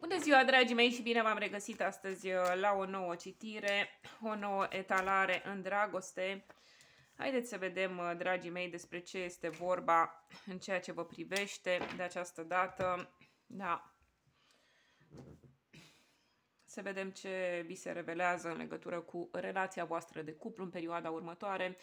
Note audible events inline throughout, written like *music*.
Bună ziua, dragii mei, și bine v-am regăsit astăzi uh, la o nouă citire, o nouă etalare în dragoste. Haideți să vedem, uh, dragii mei, despre ce este vorba în ceea ce vă privește de această dată. Da. Să vedem ce vi se revelează în legătură cu relația voastră de cuplu în perioada următoare.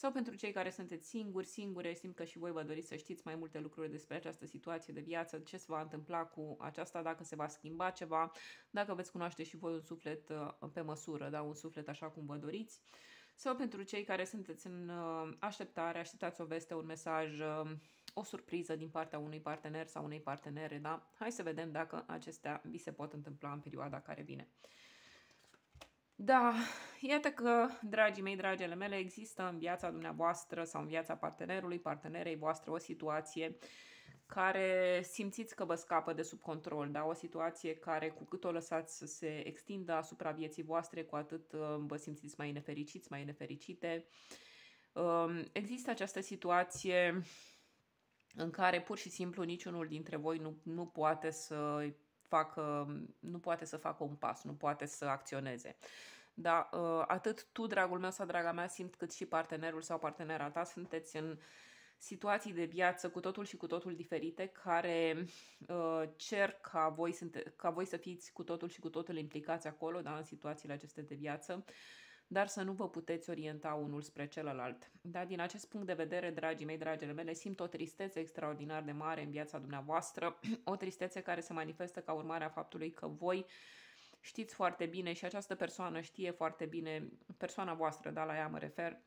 Sau pentru cei care sunteți singuri, singure, simt că și voi vă doriți să știți mai multe lucruri despre această situație de viață, ce se va întâmpla cu aceasta, dacă se va schimba ceva, dacă veți cunoaște și voi un suflet uh, pe măsură, da? un suflet așa cum vă doriți. Sau pentru cei care sunteți în uh, așteptare, așteptați o veste, un mesaj, uh, o surpriză din partea unui partener sau unei partenere, da? Hai să vedem dacă acestea vi se pot întâmpla în perioada care vine. Da, iată că, dragii mei, dragele mele, există în viața dumneavoastră sau în viața partenerului, partenerei voastre, o situație care simțiți că vă scapă de sub control, da? o situație care cu cât o lăsați să se extindă asupra vieții voastre, cu atât um, vă simțiți mai nefericiți, mai nefericite. Um, există această situație în care pur și simplu niciunul dintre voi nu, nu poate să facă, nu poate să facă un pas, nu poate să acționeze. Dar uh, atât tu, dragul meu sau draga mea, simt cât și partenerul sau partenera ta sunteți în situații de viață cu totul și cu totul diferite care uh, cer ca voi, sunte, ca voi să fiți cu totul și cu totul implicați acolo, da, în situațiile acestea de viață dar să nu vă puteți orienta unul spre celălalt. Da, din acest punct de vedere, dragii mei, dragile mele, simt o tristețe extraordinar de mare în viața dumneavoastră, *clears throat* o tristețe care se manifestă ca urmare a faptului că voi știți foarte bine și această persoană știe foarte bine, persoana voastră, da, la ea mă refer,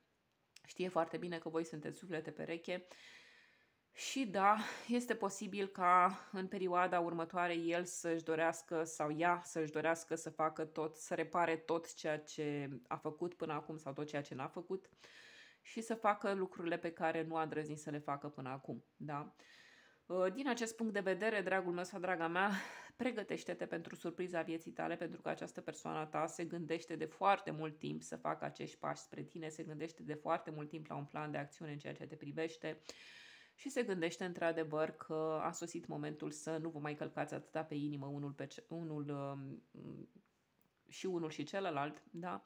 știe foarte bine că voi sunteți suflete pereche și da, este posibil ca în perioada următoare el să-și dorească sau ea să-și dorească să facă tot, să repare tot ceea ce a făcut până acum sau tot ceea ce n-a făcut și să facă lucrurile pe care nu a îndrăznit să le facă până acum. Da? Uh, din acest punct de vedere, dragul meu sau draga mea, pregătește-te pentru surpriza vieții tale, pentru că această persoană ta se gândește de foarte mult timp să facă acești pași spre tine, se gândește de foarte mult timp la un plan de acțiune în ceea ce te privește și se gândește într-adevăr că a sosit momentul să nu vă mai călcați atâta pe inimă unul, pe ce, unul um, și unul și celălalt, da?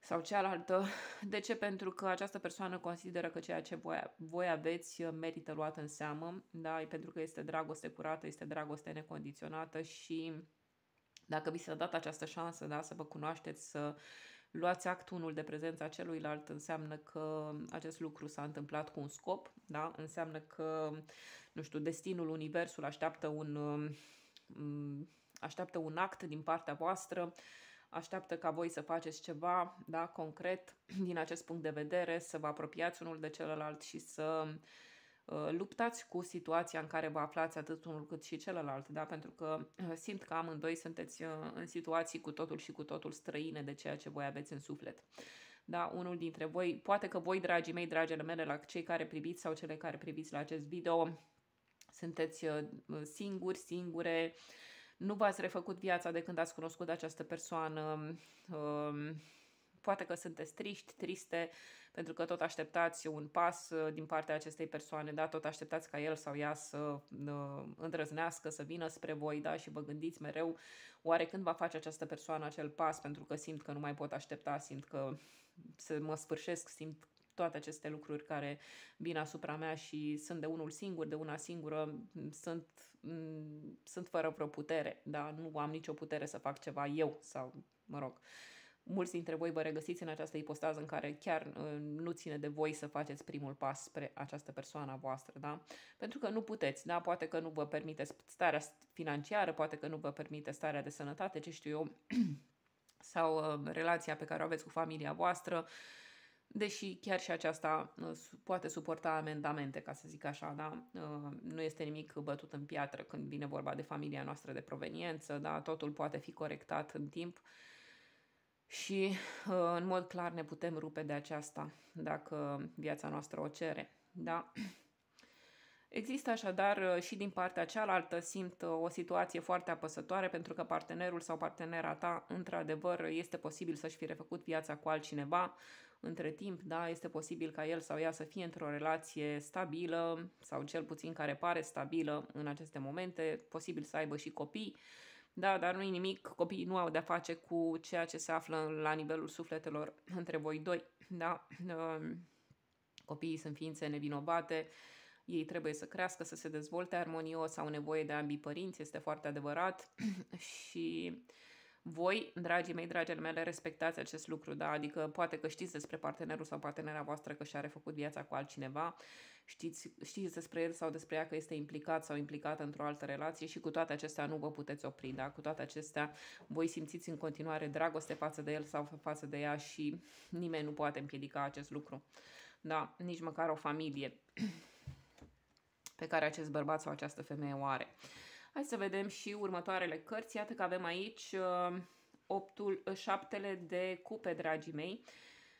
sau cealaltă. De ce? Pentru că această persoană consideră că ceea ce voi, voi aveți merită luat în seamă, da? pentru că este dragoste curată, este dragoste necondiționată și dacă vi s-a dat această șansă da, să vă cunoașteți, să luați act unul de prezența celuilalt înseamnă că acest lucru s-a întâmplat cu un scop, da? înseamnă că, nu știu, destinul, universul așteaptă un, um, așteaptă un act din partea voastră, așteaptă ca voi să faceți ceva da, concret din acest punct de vedere, să vă apropiați unul de celălalt și să uh, Uh, luptați cu situația în care vă aflați atât unul cât și celălalt, da? pentru că uh, simt că amândoi sunteți uh, în situații cu totul și cu totul străine de ceea ce voi aveți în suflet. Da, unul dintre voi, poate că voi, dragii mei, dragele mele, la cei care priviți sau cele care priviți la acest video, sunteți singuri, singure, nu v-ați refăcut viața de când ați cunoscut această persoană, um, Poate că sunteți triști, triste, pentru că tot așteptați un pas uh, din partea acestei persoane, da? tot așteptați ca el sau ea să uh, îndrăznească, să vină spre voi da? și vă gândiți mereu oare când va face această persoană acel pas, pentru că simt că nu mai pot aștepta, simt că se mă sfârșesc, simt toate aceste lucruri care vin asupra mea și sunt de unul singur, de una singură, sunt, mm, sunt fără vreo putere, da? nu am nicio putere să fac ceva eu sau, mă rog. Uh, mulți dintre voi vă regăsiți în această ipostază în care chiar uh, nu ține de voi să faceți primul pas spre această persoană a voastră, da? Pentru că nu puteți, da? Poate că nu vă permite starea financiară, poate că nu vă permite starea de sănătate, ce știu eu, *clears throat* sau uh, relația pe care o aveți cu familia voastră, deși chiar și aceasta uh, poate suporta amendamente, ca să zic așa, da? Nu este nimic bătut în piatră când vine vorba de familia noastră de proveniență, da? Totul poate fi corectat în timp și uh, în mod clar ne putem rupe de aceasta dacă viața noastră o cere. Da? Există așadar uh, și din partea cealaltă simt uh, o situație foarte apăsătoare pentru că partenerul sau partenera ta într-adevăr este posibil să-și fi refăcut viața cu altcineva între timp, da, este posibil ca el sau ea să fie într-o relație stabilă sau cel puțin care pare stabilă în aceste momente, posibil să aibă și copii, uh, da, dar nu-i nimic, copiii nu au de-a face cu ceea ce se află la nivelul sufletelor între voi doi, da? Um, copiii sunt ființe nevinovate, ei trebuie să crească, să se dezvolte armonios, au nevoie de ambii părinți, este foarte adevărat *clears throat* și voi, dragii mei, dragile mele, respectați acest lucru, da? Adică poate că știți despre partenerul sau partenera voastră că și-a refăcut viața cu altcineva știți, știți despre el sau despre ea că este implicat sau implicată într-o altă relație și cu toate acestea nu vă puteți opri, da? Cu toate acestea voi simțiți în continuare dragoste față de el sau față de ea și nimeni nu poate împiedica acest lucru. Da, nici măcar o familie *clears throat* pe care acest bărbat sau această femeie o are. Hai să vedem și următoarele cărți. Iată că avem aici uh, optul, 8 șaptele de cupe, dragii mei. Uh,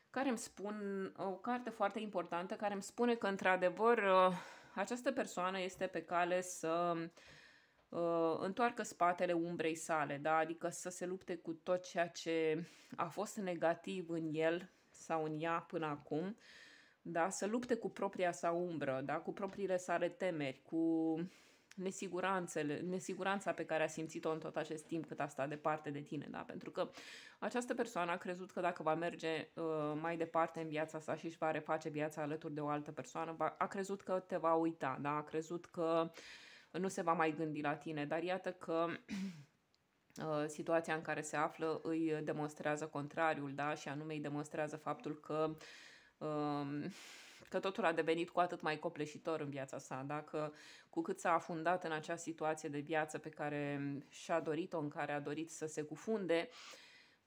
care îmi spun, o carte foarte importantă care îmi spune că, într-adevăr, uh, această persoană este pe cale să uh, întoarcă spatele umbrei sale, da? adică să se lupte cu tot ceea ce a fost negativ în el sau în ea până acum, da? să lupte cu propria sa umbră, da? cu propriile sale temeri, cu nesiguranțele, nesiguranța pe care a simțit-o în tot acest timp cât a stat departe de tine, da? Pentru că această persoană a crezut că dacă va merge uh, mai departe în viața sa și își va reface viața alături de o altă persoană, va, a crezut că te va uita, da? A crezut că nu se va mai gândi la tine, dar iată că *clears throat* uh, situația în care se află îi demonstrează contrariul, da? Și anume îi demonstrează faptul că uh, că totul a devenit cu atât mai copleșitor în viața sa. Dacă cu cât s-a afundat în acea situație de viață pe care și-a dorit-o, în care a dorit să se cufunde,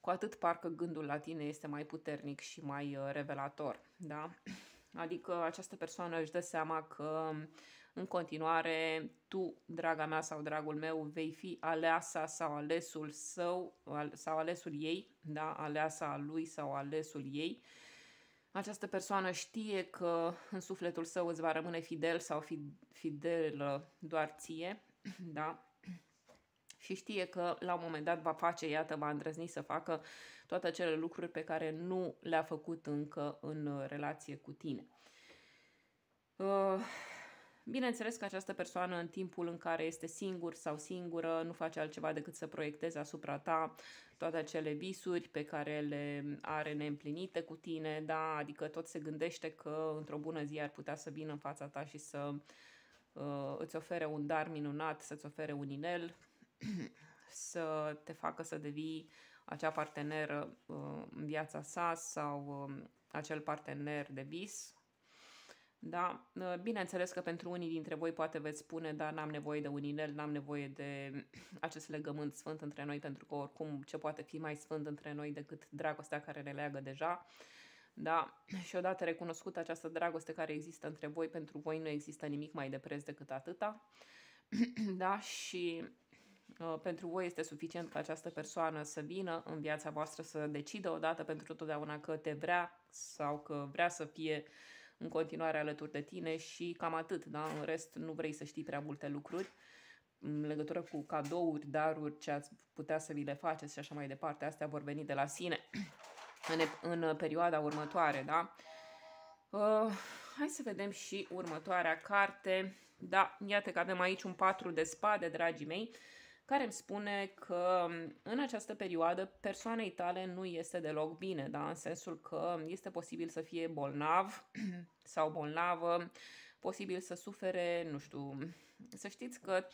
cu atât parcă gândul la tine este mai puternic și mai uh, revelator. Da? Adică această persoană își dă seama că în continuare tu, draga mea sau dragul meu, vei fi aleasa sau alesul său sau alesul ei, da? aleasa lui sau alesul ei această persoană știe că în sufletul său îți va rămâne fidel sau fi, fidel doar ție, *clears throat* da? Și știe că la un moment dat va face, iată, va îndrăzni să facă toate acele lucruri pe care nu le-a făcut încă în relație cu tine. Uh, Bineînțeles că această persoană în timpul în care este singur sau singură nu face altceva decât să proiecteze asupra ta toate acele visuri pe care le are neîmplinite cu tine, da? adică tot se gândește că într-o bună zi ar putea să vină în fața ta și să uh, îți ofere un dar minunat, să-ți ofere un inel, *clears throat* să te facă să devii acea parteneră uh, în viața sa sau uh, acel partener de vis da? Ă, bineînțeles că pentru unii dintre voi poate veți spune, da, n-am nevoie de un inel, n-am nevoie de *clears throat* acest legământ sfânt între noi, pentru că oricum ce poate fi mai sfânt între noi decât dragostea care ne leagă deja. Da? *clears throat* Și odată recunoscută această dragoste care există între voi, pentru voi nu există nimic mai de preț decât atâta. *clears throat* da? Și ă, pentru voi este suficient ca această persoană să vină în viața voastră să decidă odată pentru totdeauna că te vrea sau că vrea să fie uh, în continuare alături de tine și cam atât, da? În rest nu vrei să știi prea multe lucruri în legătură cu cadouri, daruri, ce ați putea să vi le faceți și așa mai departe. Astea vor veni de la sine *clears throat* în, în uh, perioada următoare, da? Uh, hai să vedem și următoarea carte. Da, iată că avem aici un patru de spade, dragii mei. Uh, care îmi spune că um, în această perioadă persoanei tale nu este deloc bine, da? în sensul că este posibil să fie bolnav *clears throat* sau bolnavă, posibil să sufere, nu știu, *clears throat* să știți că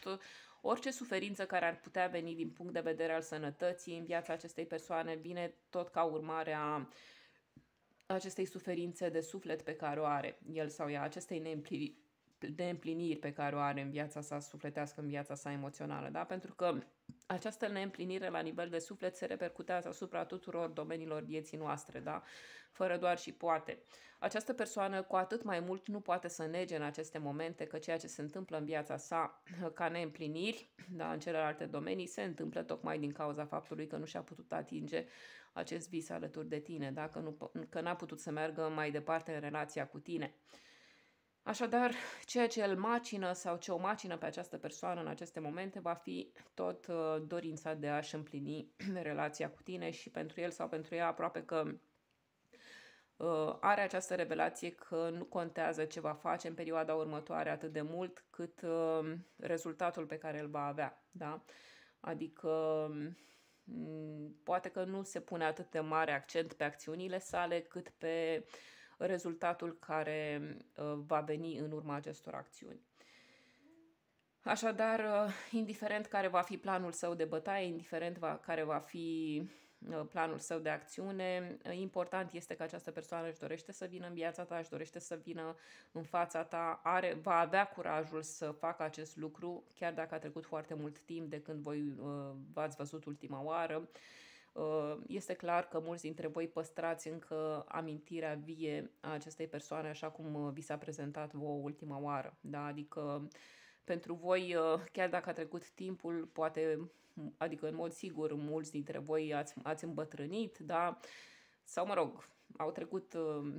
orice suferință care ar putea veni din punct de vedere al sănătății în viața acestei persoane vine tot ca urmare a acestei suferințe de suflet pe care o are el sau ea, acestei neîmpliriri împliniri pe care o are în viața sa sufletească, în viața sa emoțională, da? Pentru că această neîmplinire la nivel de suflet se repercutează asupra tuturor domeniilor vieții noastre, da? Fără doar și poate. Această persoană cu atât mai mult nu poate să nege în aceste momente că ceea ce se întâmplă în viața sa ca neîmpliniri, da, în celelalte domenii, se întâmplă tocmai din cauza faptului că nu și-a putut atinge acest vis alături de tine, da? că, nu, că n-a putut să meargă mai departe în relația cu tine. Așadar, ceea ce îl macină sau ce o macină pe această persoană în aceste momente va fi tot uh, dorința de a-și împlini *clears throat* relația cu tine și pentru el sau pentru ea aproape că uh, are această revelație că nu contează ce va face în perioada următoare atât de mult cât uh, rezultatul pe care îl va avea. Da? Adică mm, poate că nu se pune atât de mare accent pe acțiunile sale cât pe uh, rezultatul care uh, va veni în urma acestor acțiuni. Așadar, uh, indiferent care va fi planul său de bătaie, indiferent va, care va fi uh, planul său de acțiune, important este că această persoană își dorește să vină în viața ta, își dorește să vină în fața ta, are, va avea curajul să facă acest lucru, chiar dacă a trecut foarte mult timp de când voi v-ați văzut ultima oară. Uh, Uh, este clar că mulți dintre voi păstrați încă amintirea vie a acestei persoane așa cum uh, vi s-a prezentat vouă ultima oară. Da? Adică pentru voi, uh, chiar dacă a trecut timpul, poate, adică în mod sigur, mulți dintre voi ați, ați îmbătrânit, da? sau mă rog, au trecut uh,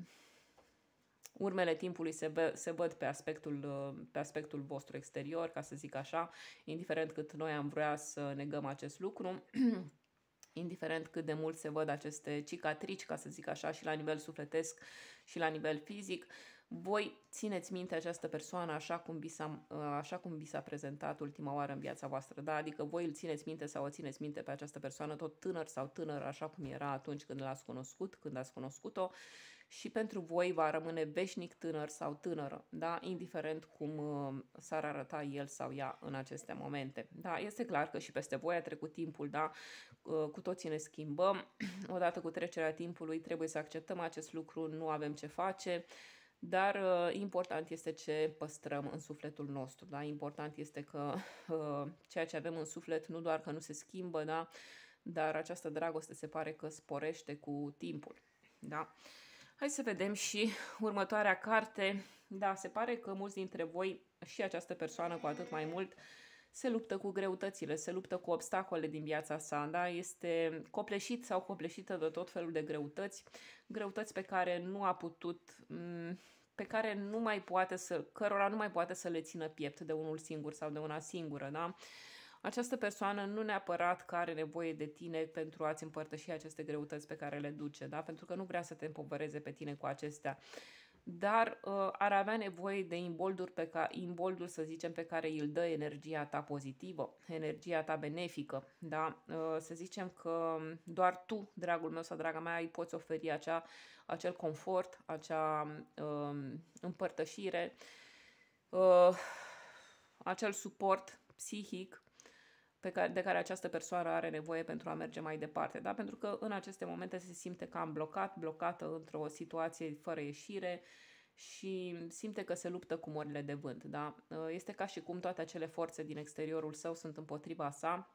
urmele timpului se, se văd pe aspectul, uh, pe aspectul vostru exterior, ca să zic așa, indiferent cât noi am vrea să negăm acest lucru. *clears throat* indiferent cât de mult se văd aceste cicatrici, ca să zic așa, și la nivel sufletesc și la nivel fizic, voi țineți minte această persoană așa cum vi s-a, uh, așa cum vi s-a prezentat ultima oară în viața voastră, da? Adică voi îl țineți minte sau o țineți minte pe această persoană tot tânăr sau tânăr, așa cum era atunci când l-ați cunoscut, când ați cunoscut-o și pentru voi va rămâne veșnic tânăr sau tânără, da? indiferent cum uh, s-ar arăta el sau ea în aceste momente. Da? Este clar că și peste voi a trecut timpul, da? Uh, cu toții ne schimbăm, *clears throat* odată cu trecerea timpului trebuie să acceptăm acest lucru, nu avem ce face, dar uh, important este ce păstrăm în sufletul nostru. Da? Important este că *laughs* ceea ce avem în suflet nu doar că nu se schimbă, da? dar această dragoste se pare că sporește cu timpul. Da? Uh, Hai să vedem și *laughs* următoarea carte. Da, se pare că mulți dintre voi și această persoană cu atât mai mult se luptă cu greutățile, se luptă cu obstacole din viața sa, da? este copleșit sau copleșită de tot felul de greutăți, greutăți pe care nu a putut, mm, pe care nu mai poate să, cărora nu mai poate să le țină piept de unul singur sau de una singură, da? Uh, această persoană nu neapărat că are nevoie de tine pentru a-ți împărtăși aceste greutăți pe care le duce, da? pentru că nu vrea să te împovăreze pe tine cu acestea dar uh, ar avea nevoie de imbolduri, pe ca, imbolduri, să zicem, pe care îl dă energia ta pozitivă, energia ta benefică. Da? Uh, să zicem că doar tu, dragul meu sau draga mea, îi poți oferi acea, acel confort, acea uh, împărtășire, uh, acel suport psihic pe care, de care această persoană are nevoie pentru a merge mai departe, da? pentru că în aceste momente se simte cam blocat, blocată într-o situație fără ieșire și simte că se luptă cu morile de vânt. Da? Uh, este ca și cum toate acele forțe din exteriorul său sunt împotriva sa,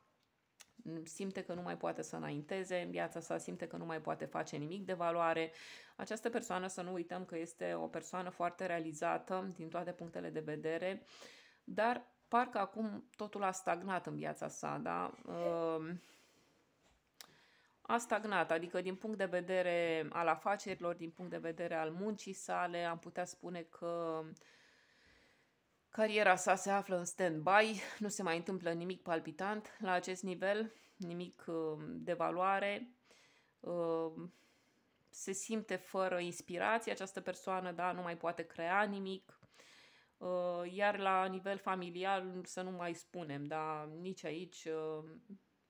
simte că nu mai poate să înainteze în viața sa, simte că nu mai poate face nimic de valoare. Această persoană, să nu uităm că este o persoană foarte realizată din toate punctele de vedere, dar parcă acum totul a stagnat în viața sa, da? Ehm, a stagnat, adică din punct de vedere al afacerilor, din punct de vedere al muncii sale, am putea spune că cariera sa se află în stand-by, nu se mai întâmplă nimic palpitant la acest nivel, nimic ehm, de valoare, ehm, se simte fără inspirație această persoană, da, nu mai poate crea nimic, Uh, iar la nivel familial, să nu mai spunem, dar nici aici uh,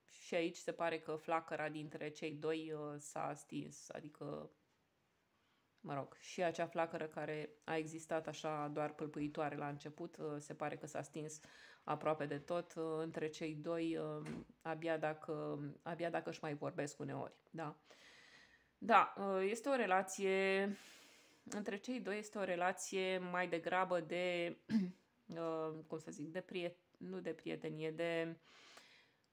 și aici se pare că flacăra dintre cei doi uh, s-a stins, adică mă rog, și acea flacără care a existat așa doar pâlpâitoare la început, se pare că s-a stins aproape de tot între cei doi, abia dacă, abia dacă își mai vorbesc uneori, da. Da, este o relație între cei doi este o relație mai degrabă de, *clears throat* uh, cum să zic, de priet- nu de prietenie, de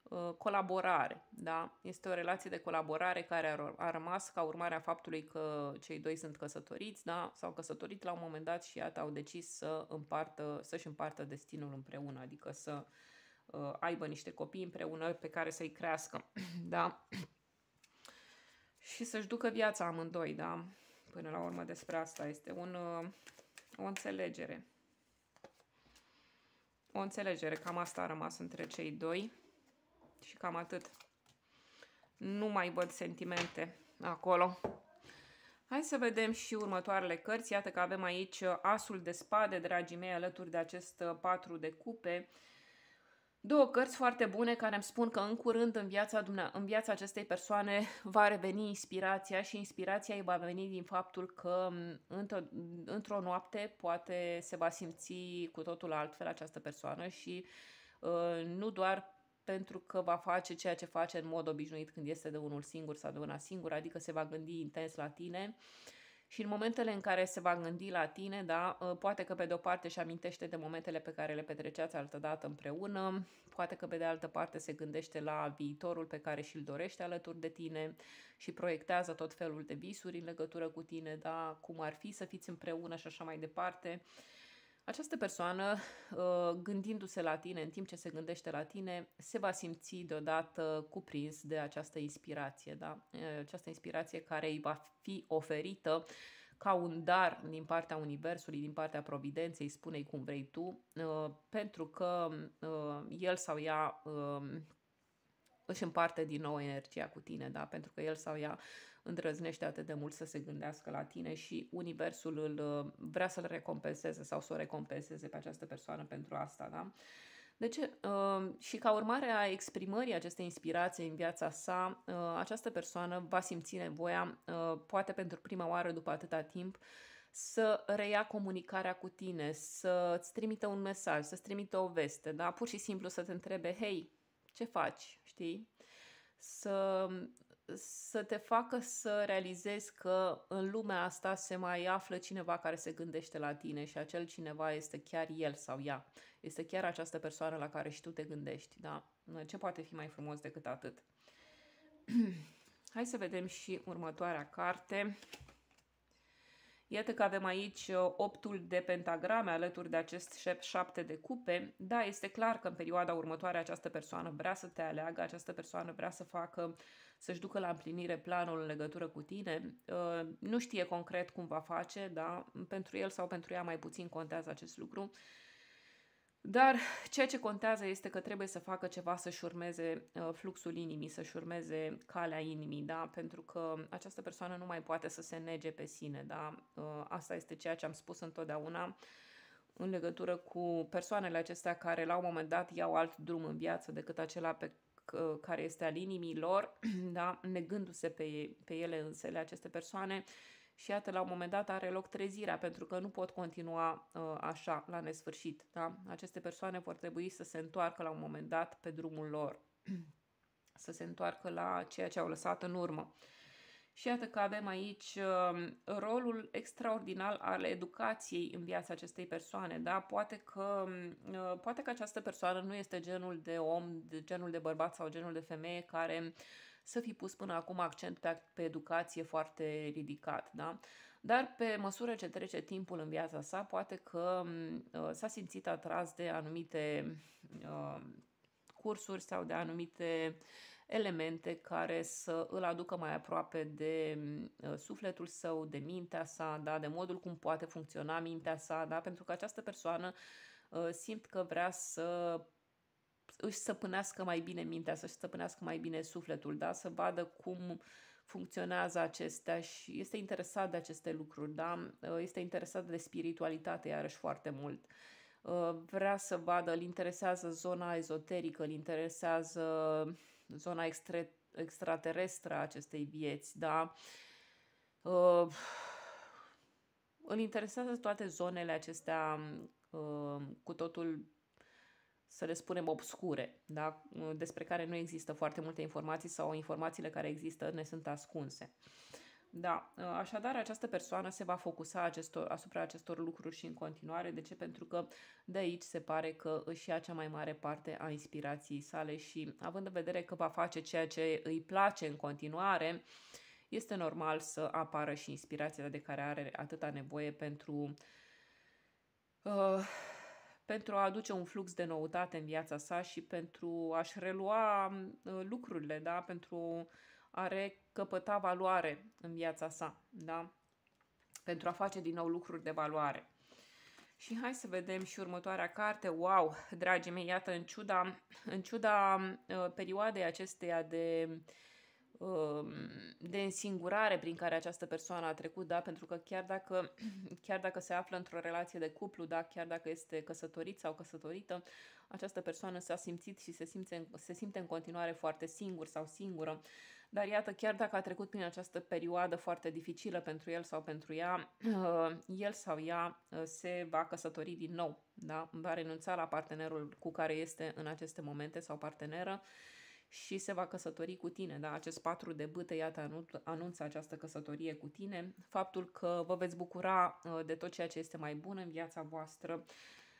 uh, colaborare, da? Este o relație de colaborare care a, a rămas ca urmare a faptului că cei doi sunt căsătoriți, da? S-au căsătorit la un moment dat și iată au decis să împartă, să-și împartă destinul împreună, adică să uh, aibă niște copii împreună pe care să-i crească, *clears throat* da? *clears throat* și să-și ducă viața amândoi, da? Până la urmă despre asta este un, uh, o înțelegere. O înțelegere, cam asta a rămas între cei doi și cam atât. Nu mai văd sentimente acolo. Hai să vedem și următoarele cărți. Iată că avem aici uh, Asul de spade, dragii mei, alături de acest uh, patru de cupe. Două cărți foarte bune care îmi spun că în curând în viața, în viața acestei persoane va reveni inspirația și inspirația îi va veni din faptul că într-o, într-o noapte poate se va simți cu totul altfel această persoană și uh, nu doar pentru că va face ceea ce face în mod obișnuit când este de unul singur sau de una singură, adică se va gândi intens la tine, uh, și în momentele în care se va gândi la tine, da, ă, poate că pe de-o parte își amintește de momentele pe care le petreceați altădată împreună, poate că pe de altă parte se gândește la viitorul pe care și-l dorește alături de tine și proiectează tot felul de visuri în legătură cu tine, da, cum ar fi să fiți împreună și așa mai departe. Uh, această persoană, uh, gândindu-se la tine, în timp ce se gândește la tine, se va simți deodată cuprins de această inspirație, da? Uh, această inspirație care îi va fi oferită ca un dar din partea Universului, din partea Providenței, spune-i cum vrei tu, uh, pentru că el sau ea um, își împarte din nou energia cu tine, da? pentru că el sau ea îndrăznește atât de mult să se gândească la tine și universul îl, uh, vrea să-l recompenseze sau să o recompenseze pe această persoană pentru asta, da? Deci, și ca urmare a exprimării acestei inspirații în viața sa, uh, această persoană va simți nevoia, poate pentru prima oară după atâta timp, să reia comunicarea cu tine, să-ți trimită un mesaj, să-ți trimită o veste, da? Pur și simplu să te întrebe, hei, ce faci, știi? Să să te facă să realizezi că în lumea asta se mai află cineva care se gândește la tine și acel cineva este chiar el sau ea. Este chiar această persoană la care și tu te gândești, da? Ce poate fi mai frumos decât atât? *clears throat* Hai să vedem și următoarea carte. Iată că avem aici uh, optul de pentagrame alături de acest șep șapte de cupe. Da, este clar că în perioada următoare această persoană vrea să te aleagă, această persoană vrea să facă să-și ducă la împlinire planul în legătură cu tine, uh, nu știe concret cum va face, da? pentru el sau pentru ea mai puțin contează acest lucru, dar ceea ce contează este că trebuie să facă ceva să-și urmeze uh, fluxul inimii, să-și urmeze calea inimii, da? pentru că această persoană nu mai poate să se nege pe sine. Da? Uh, asta este ceea ce am spus întotdeauna în legătură cu persoanele acestea care la un moment dat iau alt drum în viață decât acela pe care este al inimii lor, *clears throat* da? negându-se pe, pe ele însele aceste persoane și iată, la un moment dat are loc trezirea, pentru că nu pot continua uh, așa la nesfârșit. Da? Aceste persoane vor trebui să se întoarcă la un moment dat pe drumul lor, *clears throat* să se întoarcă la ceea ce au lăsat în urmă. Uh, și iată că avem aici um, rolul extraordinar al educației în viața acestei persoane, da? Poate că, um, uh, poate că această persoană nu este genul de om, de genul de bărbat sau genul de femeie care să fi pus până acum accent pe, pe educație foarte ridicat, da? Dar pe măsură ce trece timpul în viața sa, poate că um, uh, s-a simțit atras de anumite uh, cursuri sau de anumite uh, elemente care să îl aducă mai aproape de mm, uh, sufletul său, de mintea sa, da, de modul cum poate funcționa mintea sa, da, pentru că această persoană uh, simt că vrea să își stăpânească mai bine mintea, să își stăpânească mai bine sufletul, da? să vadă cum funcționează acestea și este interesat de aceste lucruri, da? Uh, este interesat de spiritualitate iarăși foarte mult. Vrea să vadă, îl interesează zona ezoterică, îl interesează zona extre- extraterestră a acestei vieți, da? Uh, îl interesează toate zonele acestea uh, cu totul să le spunem obscure, da? Uh, despre care nu există foarte multe informații sau informațiile care există ne sunt ascunse. Uh, da, ă, așadar această persoană se va focusa acestor, asupra acestor lucruri și în continuare. De ce? Pentru că de aici se pare că își ia cea mai mare parte a inspirației sale și având în vedere că va face ceea ce îi place în continuare, este normal să apară și inspirația de care are atâta nevoie pentru, uh, pentru a aduce un flux de noutate în viața sa și pentru a-și relua uh, lucrurile, da? pentru are căpăta valoare în viața sa, da? Pentru a face din nou lucruri de valoare. Și hai să vedem și următoarea carte. Wow, dragii mei, iată, în ciuda, în ciuda uh, perioadei acesteia de uh, de însingurare prin care această persoană a trecut, da, pentru că chiar dacă, *clears throat* chiar dacă se află într-o relație de cuplu, da, chiar dacă este căsătorit sau căsătorită, această persoană s-a simțit și se simte, se simte în continuare foarte singur sau singură. Uh, dar iată, chiar dacă a trecut prin această perioadă foarte dificilă pentru el sau pentru ea, *clears throat* el sau ea uh, se va căsători din nou, da? va renunța la partenerul cu care este în aceste momente sau parteneră și se va căsători cu tine. Da? Acest patru de bâte, iată, anunță această căsătorie cu tine. Faptul că vă veți bucura uh, de tot ceea ce este mai bun în viața voastră,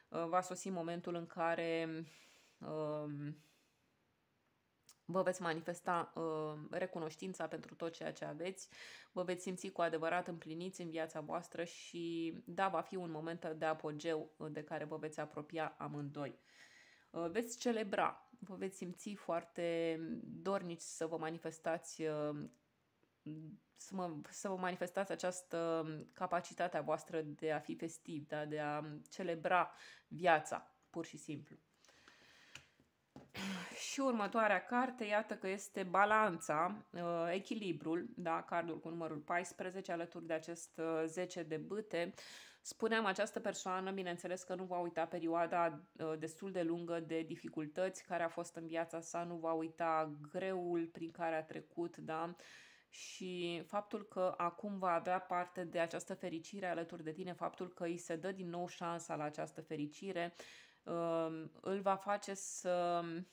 uh, va sosi momentul în care um, vă veți manifesta uh, recunoștința pentru tot ceea ce aveți, vă veți simți cu adevărat împliniți în viața voastră și da, va fi un moment de apogeu uh, de care vă veți apropia amândoi. Uh, veți celebra, vă veți simți foarte dornici să vă manifestați uh, să, mă, să vă manifestați această capacitatea voastră de a fi festiv, da? de a celebra viața, pur și simplu. Și următoarea carte, iată că este Balanța, uh, echilibrul, da, cardul cu numărul 14, alături de acest 10 uh, de bâte. Spuneam, această persoană, bineînțeles că nu va uita perioada uh, destul de lungă de dificultăți care a fost în viața sa, nu va uita greul prin care a trecut, da, și faptul că acum va avea parte de această fericire alături de tine, faptul că îi se dă din nou șansa la această fericire, Um, îl va face să um,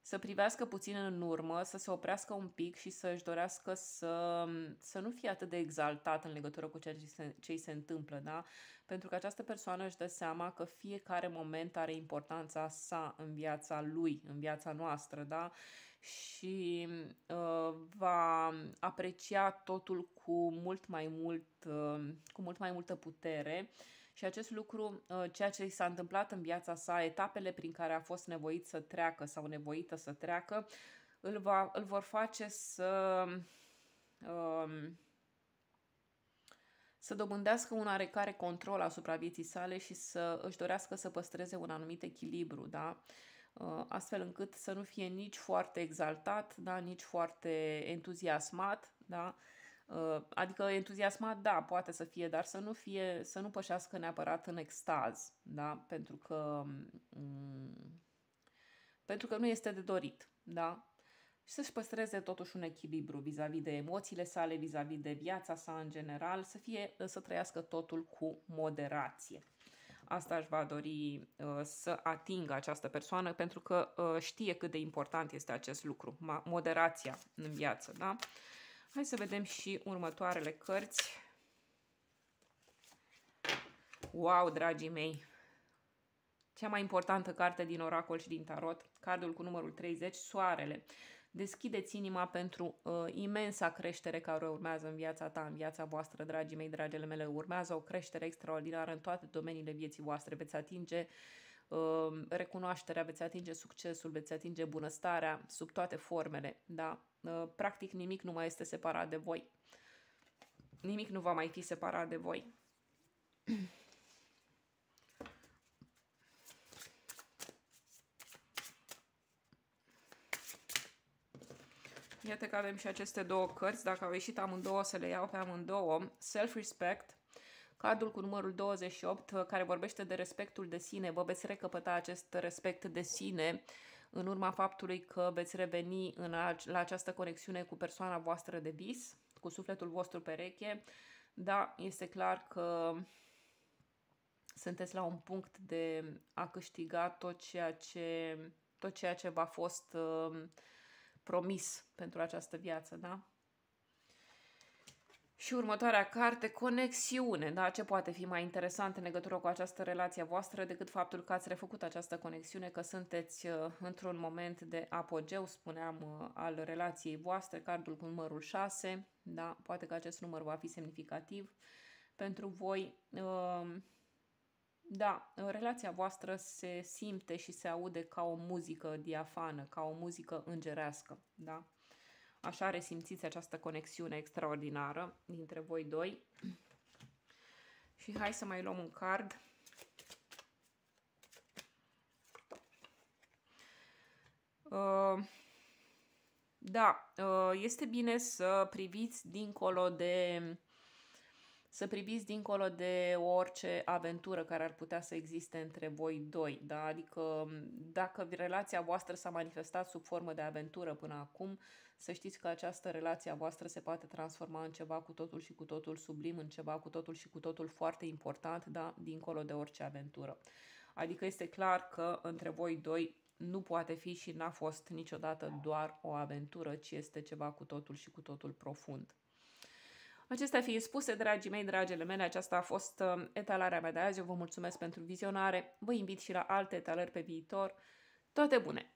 să privească puțin în urmă, să se oprească un pic și să-și dorească să, um, să nu fie atât de exaltat în legătură cu ceea ce se, ce se întâmplă, da? Pentru că această persoană își dă seama că fiecare moment are importanța sa în viața lui, în viața noastră, da? Și uh, va aprecia totul cu mult mai mult, uh, cu mult mai multă putere. Uh, și acest lucru, uh, ceea ce i s-a întâmplat în viața sa, etapele prin care a fost nevoit să treacă sau nevoită să treacă, îl, va, îl vor face să... Um, să dobândească un oarecare control asupra vieții sale și să își dorească să păstreze un anumit echilibru, da? Uh, astfel încât să nu fie nici foarte exaltat, da? nici foarte entuziasmat, da? Uh, adică entuziasmat, da, poate să fie, dar să nu, fie, să nu pășească neapărat în extaz, da? pentru, că, mm, pentru că nu este de dorit. Da? Și să-și păstreze totuși un echilibru vis-a-vis de emoțiile sale, vis-a-vis de viața sa în general, să, fie, să trăiască totul cu moderație. Asta își va dori uh, să atingă această persoană pentru că uh, știe cât de important este acest lucru, moderația în viață. Da? Uh, Hai să vedem și următoarele cărți. Wow, dragii mei! Cea mai importantă carte din oracol și din tarot, cardul cu numărul 30, Soarele. Deschideți inima pentru uh, imensa creștere care urmează în viața ta, în viața voastră, dragii mei, dragele mele. Urmează o creștere extraordinară în toate domeniile vieții voastre. Veți atinge uh, Um, recunoașterea, veți atinge succesul, veți atinge bunăstarea sub toate formele, da? Uh, practic nimic nu mai este separat de voi. Nimic nu va mai fi separat de voi. Iată că avem și aceste două cărți. Dacă au ieșit amândouă, să le iau pe amândouă. Self-respect Cardul cu numărul 28, uh, care vorbește de respectul de sine, vă veți recăpăta acest respect de sine în urma faptului că veți reveni în a, la această conexiune cu persoana voastră de vis, cu sufletul vostru pereche. Da, este clar că sunteți la un punct de a câștiga tot ceea ce, tot ceea ce v-a fost uh, promis pentru această viață, da? Și următoarea carte, conexiune, da? Ce poate fi mai interesant în legătură cu această relație voastră decât faptul că ați refăcut această conexiune, că sunteți uh, într-un moment de apogeu, spuneam, uh, al relației voastre, cardul cu numărul 6, da? Poate că acest număr va fi semnificativ pentru voi. Uh, da, relația voastră se simte și se aude ca o muzică diafană, ca o muzică îngerească, da? Așa resimțiți această conexiune extraordinară dintre voi doi. Și hai să mai luăm un card. Uh, da, uh, este bine să priviți dincolo de să priviți dincolo de orice aventură care ar putea să existe între voi doi. Da? Adică dacă relația voastră s-a manifestat sub formă de aventură până acum, să știți că această relație a voastră se poate transforma în ceva cu totul și cu totul sublim, în ceva cu totul și cu totul foarte important, da? dincolo de orice aventură. Adică este clar că între voi doi nu poate fi și n-a fost niciodată doar o aventură, ci este ceva cu totul și cu totul profund. Acestea fiind spuse, dragii mei, dragele mele, aceasta a fost uh, etalarea mea de azi. Eu vă mulțumesc pentru vizionare. Vă invit și la alte etalări pe viitor. Toate bune!